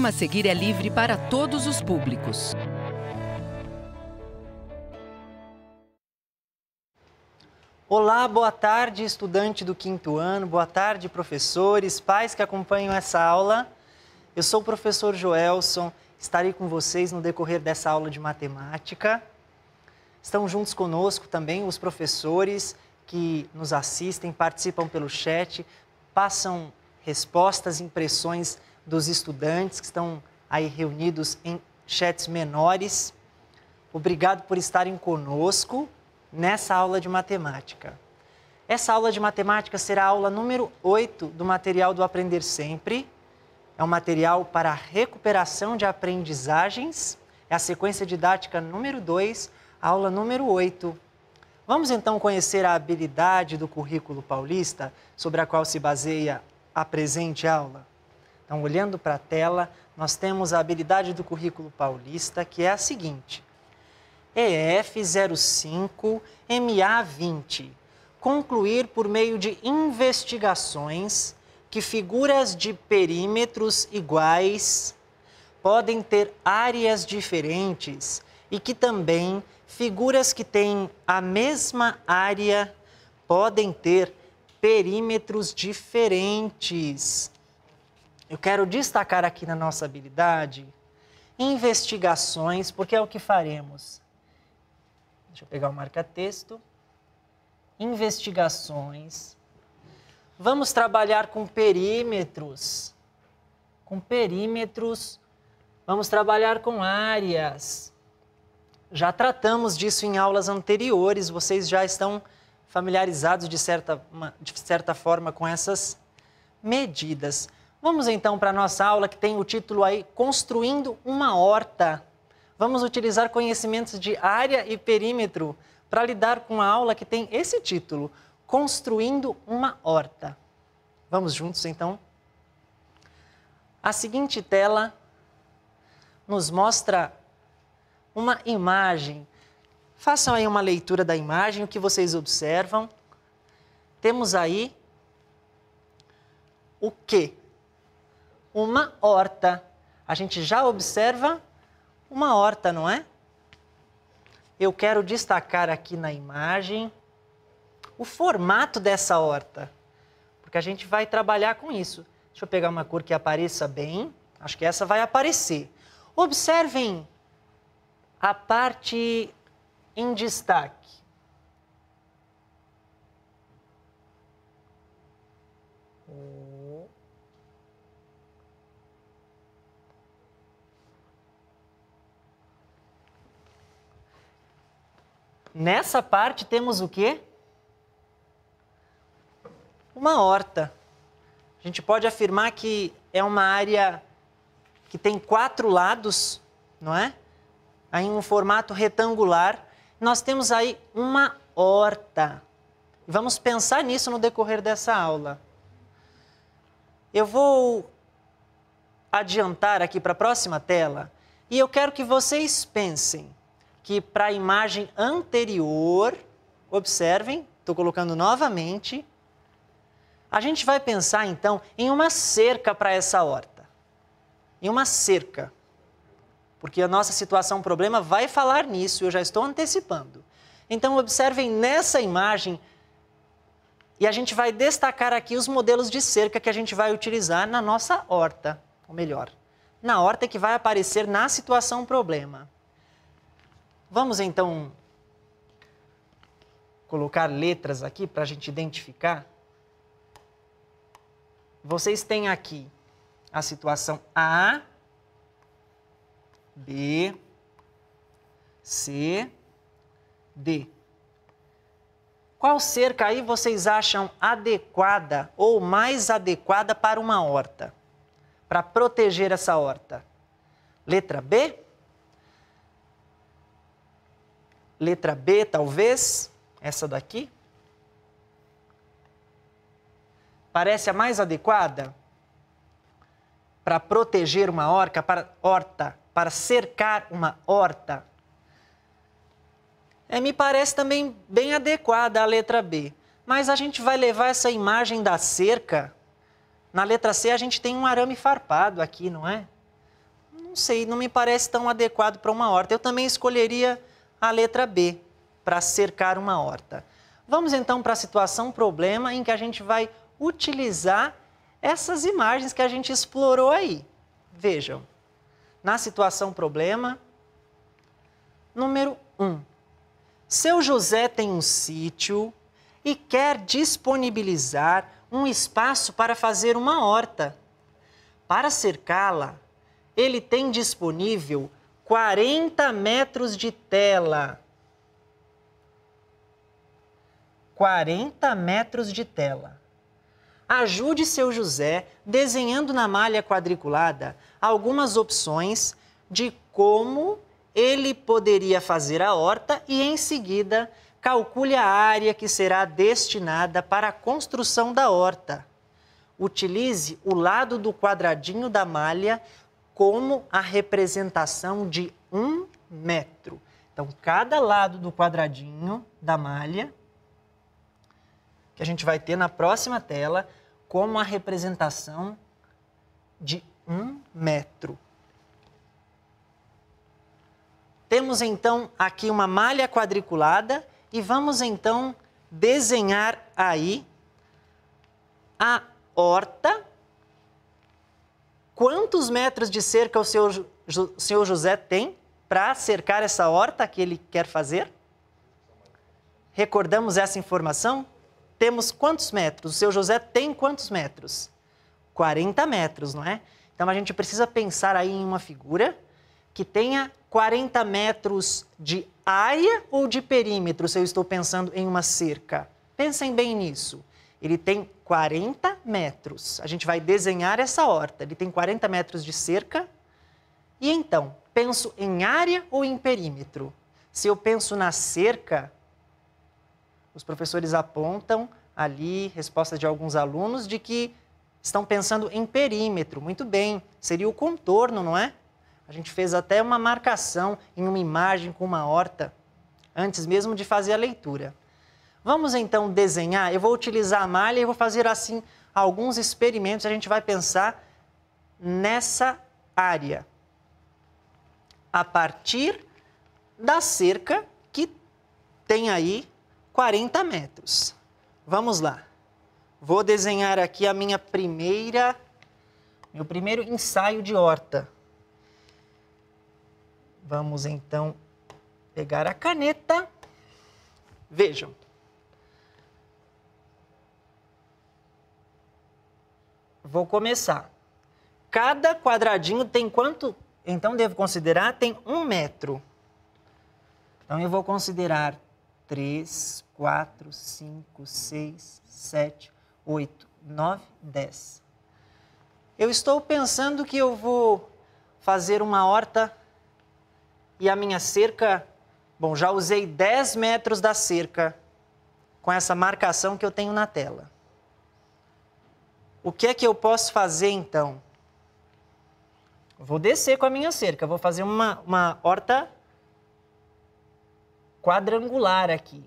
programa a seguir é livre para todos os públicos. Olá, boa tarde, estudante do quinto ano, boa tarde, professores, pais que acompanham essa aula. Eu sou o professor Joelson, estarei com vocês no decorrer dessa aula de matemática. Estão juntos conosco também os professores que nos assistem, participam pelo chat, passam respostas, impressões dos estudantes que estão aí reunidos em chats menores. Obrigado por estarem conosco nessa aula de matemática. Essa aula de matemática será a aula número 8 do material do Aprender Sempre. É um material para recuperação de aprendizagens. É a sequência didática número 2, aula número 8. Vamos então conhecer a habilidade do currículo paulista sobre a qual se baseia a presente aula. Então, olhando para a tela, nós temos a habilidade do currículo paulista, que é a seguinte: EF05MA20. Concluir por meio de investigações que figuras de perímetros iguais podem ter áreas diferentes e que também figuras que têm a mesma área podem ter perímetros diferentes. Eu quero destacar aqui na nossa habilidade investigações, porque é o que faremos. Deixa eu pegar o marca-texto. Investigações. Vamos trabalhar com perímetros. Com perímetros. Vamos trabalhar com áreas. Já tratamos disso em aulas anteriores, vocês já estão familiarizados de certa, de certa forma com essas medidas. Vamos então para a nossa aula que tem o título aí Construindo uma Horta. Vamos utilizar conhecimentos de área e perímetro para lidar com a aula que tem esse título, Construindo uma Horta. Vamos juntos então? A seguinte tela nos mostra uma imagem. Façam aí uma leitura da imagem, o que vocês observam. Temos aí o que? uma horta. A gente já observa uma horta, não é? Eu quero destacar aqui na imagem o formato dessa horta, porque a gente vai trabalhar com isso. Deixa eu pegar uma cor que apareça bem. Acho que essa vai aparecer. Observem a parte em destaque. Nessa parte temos o quê? Uma horta. A gente pode afirmar que é uma área que tem quatro lados, não é? Aí um formato retangular. Nós temos aí uma horta. Vamos pensar nisso no decorrer dessa aula. Eu vou adiantar aqui para a próxima tela e eu quero que vocês pensem que para a imagem anterior, observem, estou colocando novamente, a gente vai pensar então em uma cerca para essa horta. Em uma cerca. Porque a nossa situação problema vai falar nisso, eu já estou antecipando. Então observem nessa imagem e a gente vai destacar aqui os modelos de cerca que a gente vai utilizar na nossa horta, ou melhor, na horta que vai aparecer na situação problema. Vamos então colocar letras aqui para a gente identificar. Vocês têm aqui a situação A, B, C, D. Qual cerca aí vocês acham adequada ou mais adequada para uma horta? Para proteger essa horta? Letra B? Letra B, talvez, essa daqui. Parece a mais adequada para proteger uma orca, para, horta, para cercar uma horta. É, me parece também bem adequada a letra B. Mas a gente vai levar essa imagem da cerca. Na letra C a gente tem um arame farpado aqui, não é? Não sei, não me parece tão adequado para uma horta. Eu também escolheria a letra B, para cercar uma horta. Vamos então para a situação problema em que a gente vai utilizar essas imagens que a gente explorou aí. Vejam, na situação problema, número 1. Um, seu José tem um sítio e quer disponibilizar um espaço para fazer uma horta. Para cercá-la, ele tem disponível 40 metros de tela. 40 metros de tela. Ajude seu José desenhando na malha quadriculada algumas opções de como ele poderia fazer a horta e, em seguida, calcule a área que será destinada para a construção da horta. Utilize o lado do quadradinho da malha como a representação de um metro. Então, cada lado do quadradinho da malha, que a gente vai ter na próxima tela, como a representação de um metro. Temos então aqui uma malha quadriculada e vamos então desenhar aí a horta quantos metros de cerca o senhor, o senhor José tem para cercar essa horta que ele quer fazer? Recordamos essa informação? Temos quantos metros? O seu José tem quantos metros? 40 metros, não é? Então a gente precisa pensar aí em uma figura que tenha 40 metros de área ou de perímetro, se eu estou pensando em uma cerca. Pensem bem nisso. Ele tem 40 metros. A gente vai desenhar essa horta. Ele tem 40 metros de cerca. E então, penso em área ou em perímetro? Se eu penso na cerca, os professores apontam ali respostas de alguns alunos de que estão pensando em perímetro. Muito bem, seria o contorno, não é? A gente fez até uma marcação em uma imagem com uma horta, antes mesmo de fazer a leitura. Vamos então desenhar. Eu vou utilizar a malha e vou fazer assim alguns experimentos. A gente vai pensar nessa área a partir da cerca que tem aí 40 metros. Vamos lá. Vou desenhar aqui a minha primeira meu primeiro ensaio de horta. Vamos então pegar a caneta. Vejam, Vou começar. Cada quadradinho tem quanto? Então, devo considerar, tem um metro. Então, eu vou considerar 3, 4, 5, 6, 7, 8, 9, 10. Eu estou pensando que eu vou fazer uma horta e a minha cerca... Bom, já usei 10 metros da cerca com essa marcação que eu tenho na tela. O que é que eu posso fazer então? Vou descer com a minha cerca, vou fazer uma, uma horta quadrangular aqui.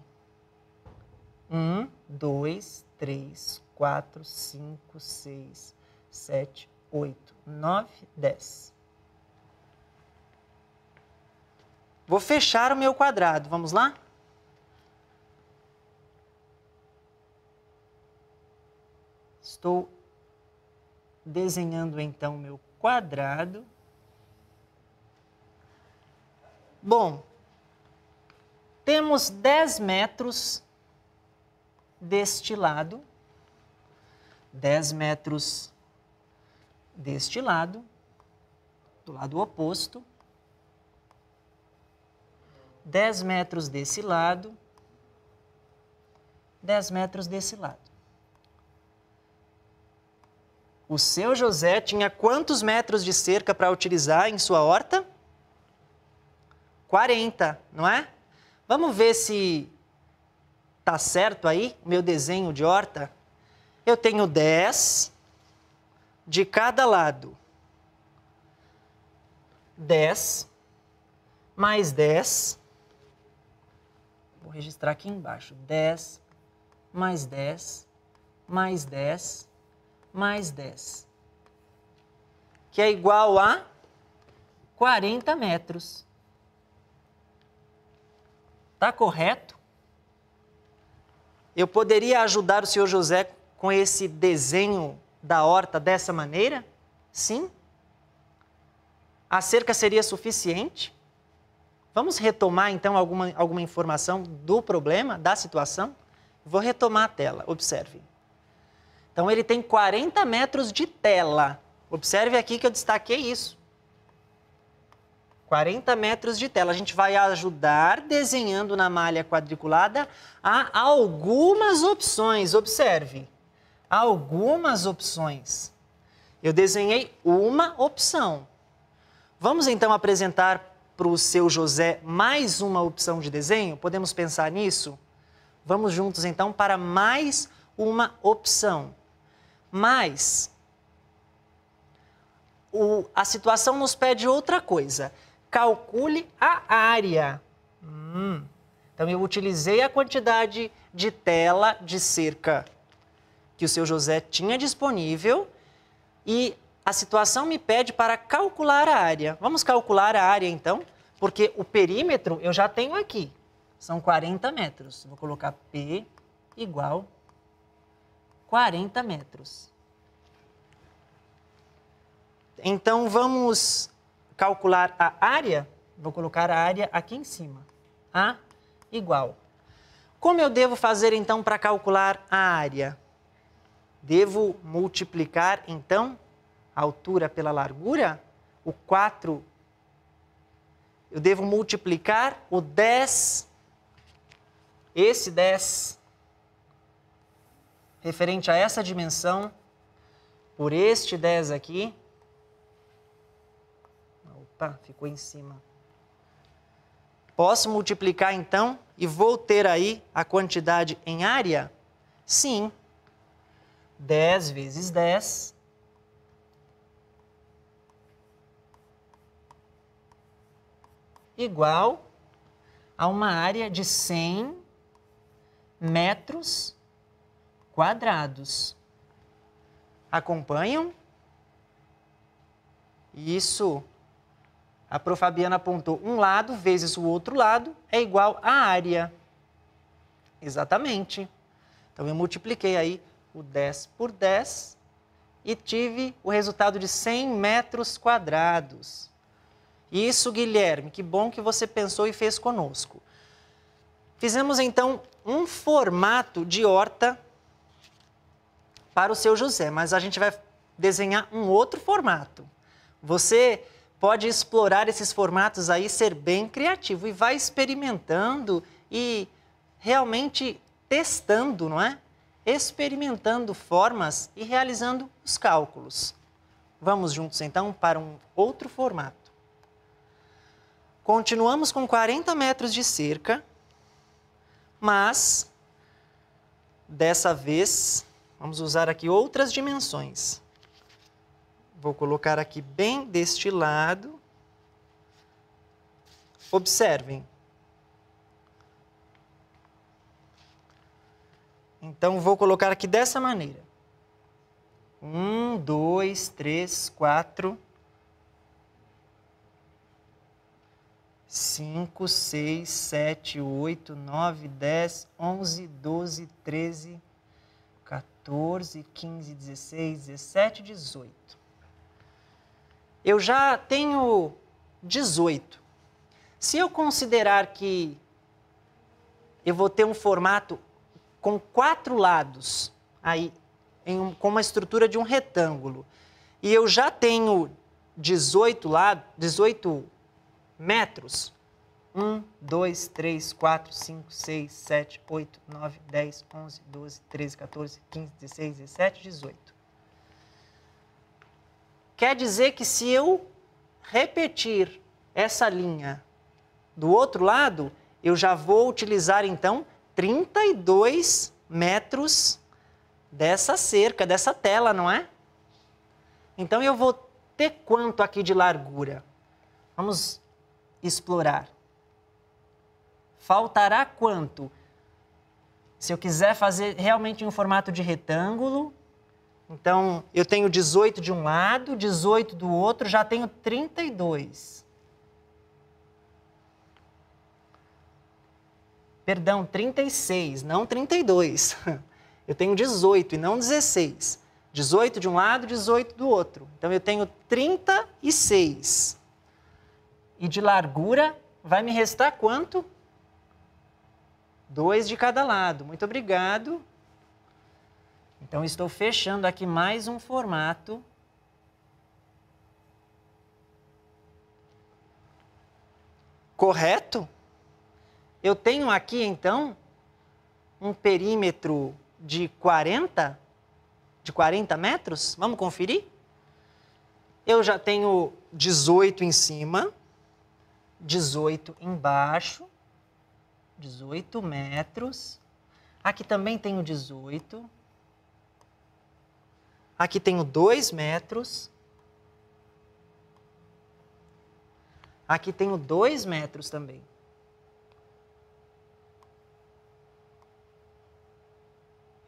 Um, dois, três, quatro, cinco, seis, sete, oito, nove, dez. Vou fechar o meu quadrado, vamos lá? Estou desenhando então meu quadrado. Bom, temos 10 metros deste lado, 10 metros deste lado, do lado oposto, 10 metros desse lado, 10 metros desse lado. O seu José tinha quantos metros de cerca para utilizar em sua horta? 40, não é? Vamos ver se tá certo aí o meu desenho de horta? Eu tenho 10 de cada lado. 10 mais 10. Vou registrar aqui embaixo. 10 mais 10 mais 10 mais 10, que é igual a 40 metros. Tá correto? Eu poderia ajudar o senhor José com esse desenho da horta dessa maneira? Sim. A cerca seria suficiente? Vamos retomar então alguma, alguma informação do problema, da situação? Vou retomar a tela, observe. Então ele tem 40 metros de tela. Observe aqui que eu destaquei isso. 40 metros de tela. A gente vai ajudar desenhando na malha quadriculada há algumas opções. Observe, algumas opções. Eu desenhei uma opção. Vamos então apresentar para o seu José mais uma opção de desenho? Podemos pensar nisso? Vamos juntos então para mais uma opção. Mas o, a situação nos pede outra coisa. Calcule a área. Hum. Então, eu utilizei a quantidade de tela de cerca que o seu José tinha disponível e a situação me pede para calcular a área. Vamos calcular a área, então? Porque o perímetro eu já tenho aqui. São 40 metros. Vou colocar P igual 40 metros. Então vamos calcular a área, vou colocar a área aqui em cima. A igual. Como eu devo fazer então para calcular a área? Devo multiplicar então a altura pela largura? O 4 eu devo multiplicar o 10 esse 10 referente a essa dimensão por este 10 aqui. Opa, ficou em cima. Posso multiplicar então e vou ter aí a quantidade em área? Sim. 10 vezes 10. Igual a uma área de 100 metros quadrados. Acompanham? Isso. A Prof. Fabiana apontou um lado vezes o outro lado é igual à área. Exatamente. Então, eu multipliquei aí o 10 por 10 e tive o resultado de 100 metros quadrados. Isso, Guilherme, que bom que você pensou e fez conosco. Fizemos, então, um formato de horta para o seu José, mas a gente vai desenhar um outro formato. Você pode explorar esses formatos aí, ser bem criativo e vai experimentando e realmente testando, não é? Experimentando formas e realizando os cálculos. Vamos juntos então para um outro formato. Continuamos com 40 metros de cerca, mas dessa vez Vamos usar aqui outras dimensões. Vou colocar aqui bem deste lado. Observem. Então, vou colocar aqui dessa maneira. Um, dois, três, quatro, cinco, seis, sete, oito, nove, dez, onze, doze, treze, 14, 15, 16, 17, 18. Eu já tenho 18. Se eu considerar que eu vou ter um formato com quatro lados, aí um, com uma estrutura de um retângulo, e eu já tenho 18, lado, 18 metros, 1, 2, 3, 4, 5, 6, 7, 8, 9, 10, 11, 12, 13, 14, 15, 16, 17, 18. Quer dizer que se eu repetir essa linha do outro lado, eu já vou utilizar então 32 metros dessa cerca, dessa tela, não é? Então eu vou ter quanto aqui de largura? Vamos explorar faltará quanto? Se eu quiser fazer realmente em um formato de retângulo, então eu tenho 18 de um lado, 18 do outro, já tenho 32. Perdão, 36, não 32. Eu tenho 18 e não 16. 18 de um lado, 18 do outro. Então eu tenho 36. E de largura vai me restar quanto? Dois de cada lado. Muito obrigado. Então, estou fechando aqui mais um formato. Correto? Eu tenho aqui, então, um perímetro de 40, de 40 metros. Vamos conferir? Eu já tenho 18 em cima, 18 embaixo 18 metros. Aqui também tenho 18. Aqui tenho 2 metros. Aqui tenho 2 metros também.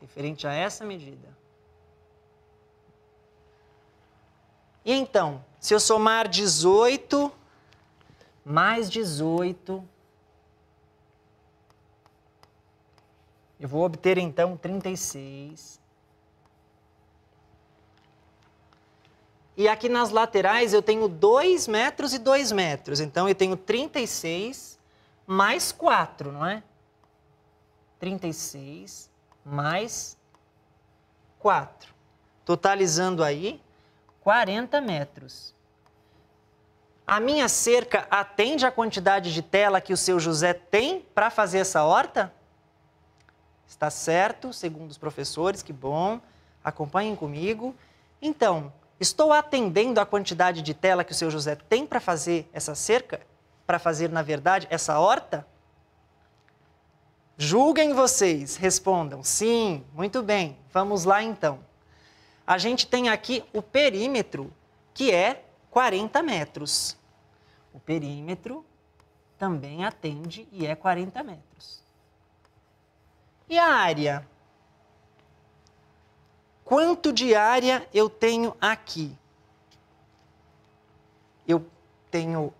Referente a essa medida. E então, se eu somar 18 mais 18 Eu vou obter então 36. E aqui nas laterais eu tenho 2 metros e 2 metros. Então eu tenho 36 mais 4, não é? 36 mais 4. Totalizando aí 40 metros. A minha cerca atende à quantidade de tela que o seu José tem para fazer essa horta? Está certo, segundo os professores, que bom. Acompanhem comigo. Então, estou atendendo à quantidade de tela que o seu José tem para fazer essa cerca? Para fazer, na verdade, essa horta? Julguem vocês, respondam. Sim, muito bem. Vamos lá então. A gente tem aqui o perímetro, que é 40 metros. O perímetro também atende e é 40 metros. E a área? Quanto de área eu tenho aqui? Eu tenho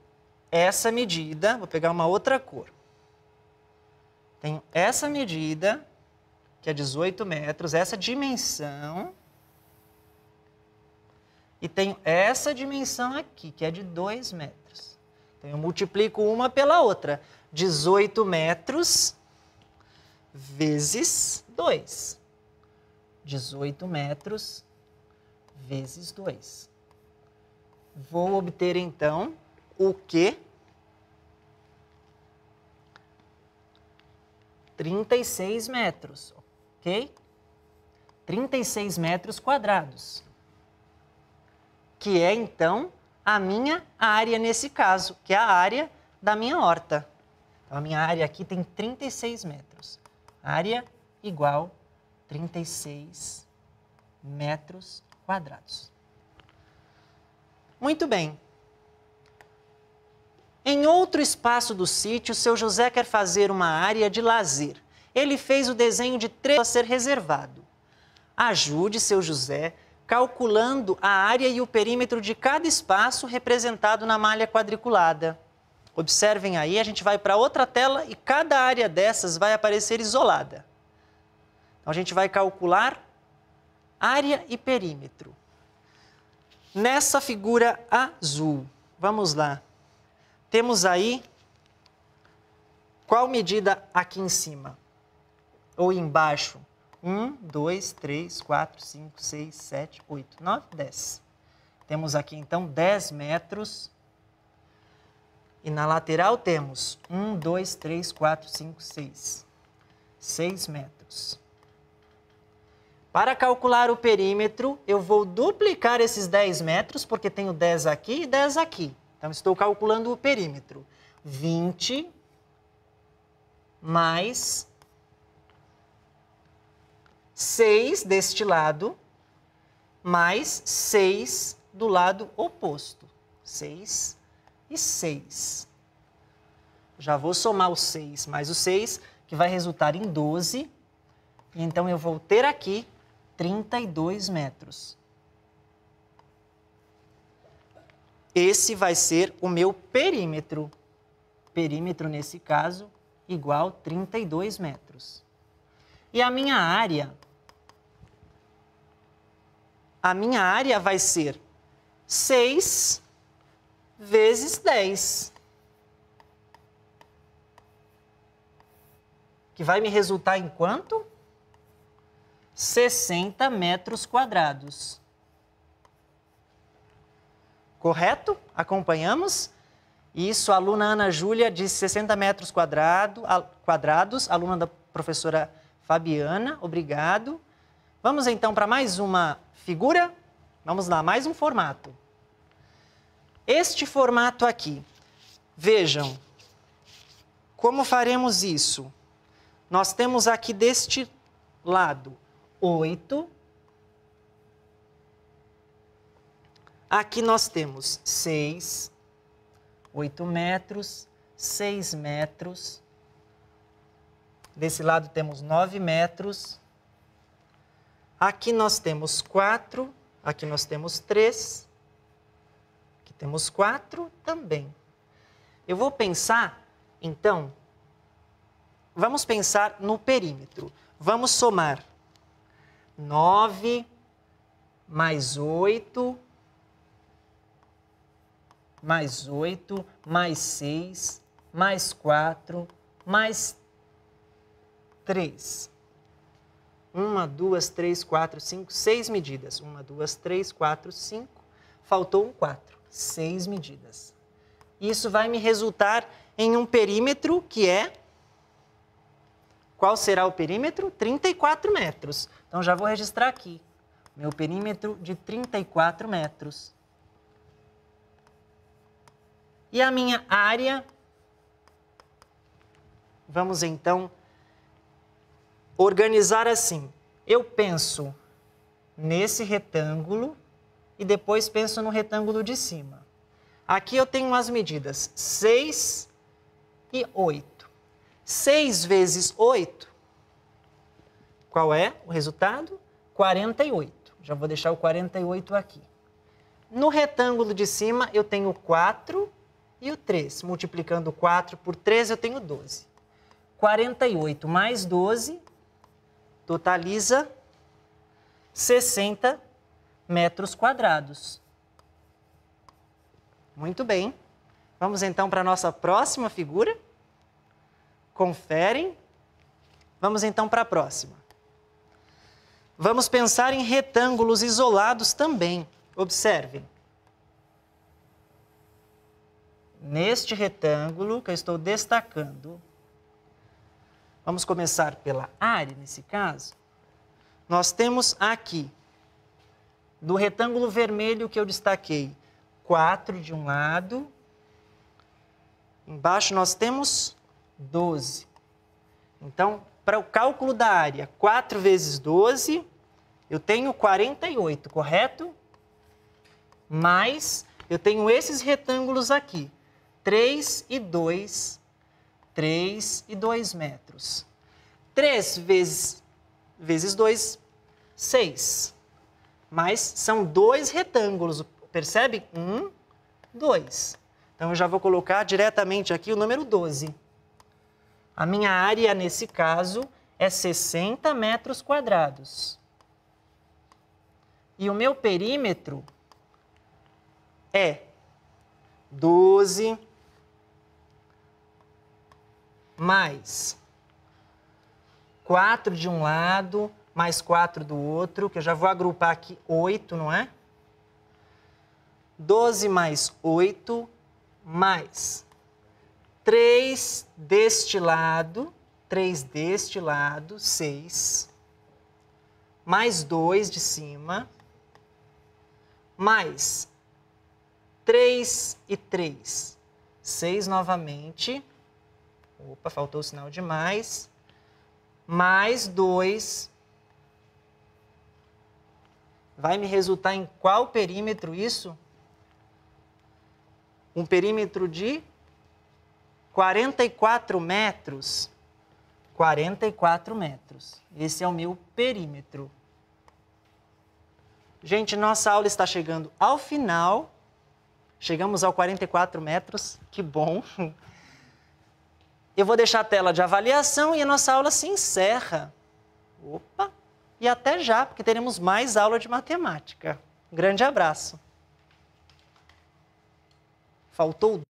essa medida, vou pegar uma outra cor. Tenho essa medida, que é 18 metros, essa dimensão. E tenho essa dimensão aqui, que é de 2 metros. Então, eu multiplico uma pela outra. 18 metros vezes 2. 18 metros vezes 2. Vou obter, então, o quê? 36 metros, ok? 36 metros quadrados, que é, então, a minha área nesse caso, que é a área da minha horta. Então, a minha área aqui tem 36 metros área igual 36 metros quadrados. Muito bem. Em outro espaço do sítio, seu José quer fazer uma área de lazer. Ele fez o desenho de três a ser reservado. Ajude seu José calculando a área e o perímetro de cada espaço representado na malha quadriculada. Observem aí, a gente vai para outra tela e cada área dessas vai aparecer isolada. Então, a gente vai calcular área e perímetro. Nessa figura azul, vamos lá. Temos aí qual medida aqui em cima ou embaixo? 1, 2, 3, 4, 5, 6, 7, 8, 9, 10. Temos aqui então 10 metros e na lateral temos 1, 2, 3, 4, 5, 6. 6 metros. Para calcular o perímetro, eu vou duplicar esses 10 metros, porque tenho 10 aqui e 10 aqui. Então, estou calculando o perímetro. 20 mais 6 deste lado, mais 6 do lado oposto. 6 e 6. Já vou somar o 6 mais o 6, que vai resultar em 12. E então eu vou ter aqui 32 metros. Esse vai ser o meu perímetro. Perímetro, nesse caso, igual a 32 metros. E a minha área? A minha área vai ser 6 vezes 10. Que vai me resultar em quanto? 60 metros quadrados. Correto? Acompanhamos? Isso, a aluna Ana Júlia de 60 metros quadrado, quadrados, aluna da professora Fabiana, obrigado. Vamos então para mais uma figura? Vamos lá, mais um formato este formato aqui. Vejam, como faremos isso? Nós temos aqui deste lado 8. Aqui nós temos 6, 8 metros, 6 metros. Desse lado temos 9 metros. Aqui nós temos 4, aqui nós temos 3. Temos quatro também. Eu vou pensar, então, vamos pensar no perímetro. Vamos somar 9 mais 8 mais 8 mais 6 mais 4 mais 3. 1, 2, 3, 4, 5, 6 medidas. 1, 2, 3, 4, 5. Faltou um 4 seis medidas. Isso vai me resultar em um perímetro que é. Qual será o perímetro? 34 metros. Então já vou registrar aqui. Meu perímetro de 34 metros. E a minha área. Vamos então organizar assim. Eu penso nesse retângulo e depois penso no retângulo de cima. Aqui eu tenho as medidas 6 e 8. 6 vezes 8, qual é o resultado? 48. Já vou deixar o 48 aqui. No retângulo de cima, eu tenho 4 e o 3. Multiplicando 4 por 3, eu tenho 12. 48 mais 12 totaliza 64 metros quadrados. Muito bem. Vamos então para a nossa próxima figura. Conferem. Vamos então para a próxima. Vamos pensar em retângulos isolados também. Observem. Neste retângulo que eu estou destacando, vamos começar pela área nesse caso, nós temos aqui do retângulo vermelho que eu destaquei, quatro de um lado. Embaixo nós temos 12. Então, para o cálculo da área, 4 vezes 12, eu tenho 48, correto? Mais, eu tenho esses retângulos aqui, 3 e 2, 3 e 2 metros. 3 vezes, vezes 2, 6 mas são dois retângulos, percebe? Um, dois. Então, eu já vou colocar diretamente aqui o número 12. A minha área, nesse caso, é 60 metros quadrados. E o meu perímetro é 12 mais 4 de um lado, mais 4 do outro, que eu já vou agrupar aqui 8, não é? 12 mais 8, mais 3 deste lado, 3 deste lado, 6, mais 2 de cima, mais 3 e 3, 6 novamente, opa, faltou o sinal de mais, mais 2 vai me resultar em qual perímetro isso? Um perímetro de 44 metros. 44 metros. Esse é o meu perímetro. Gente, nossa aula está chegando ao final. Chegamos ao 44 metros, que bom. Eu vou deixar a tela de avaliação e a nossa aula se encerra. Opa! E até já, porque teremos mais aula de matemática. Um grande abraço. Faltou